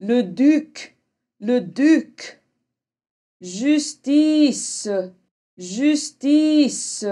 le duc, le duc. Justice, justice.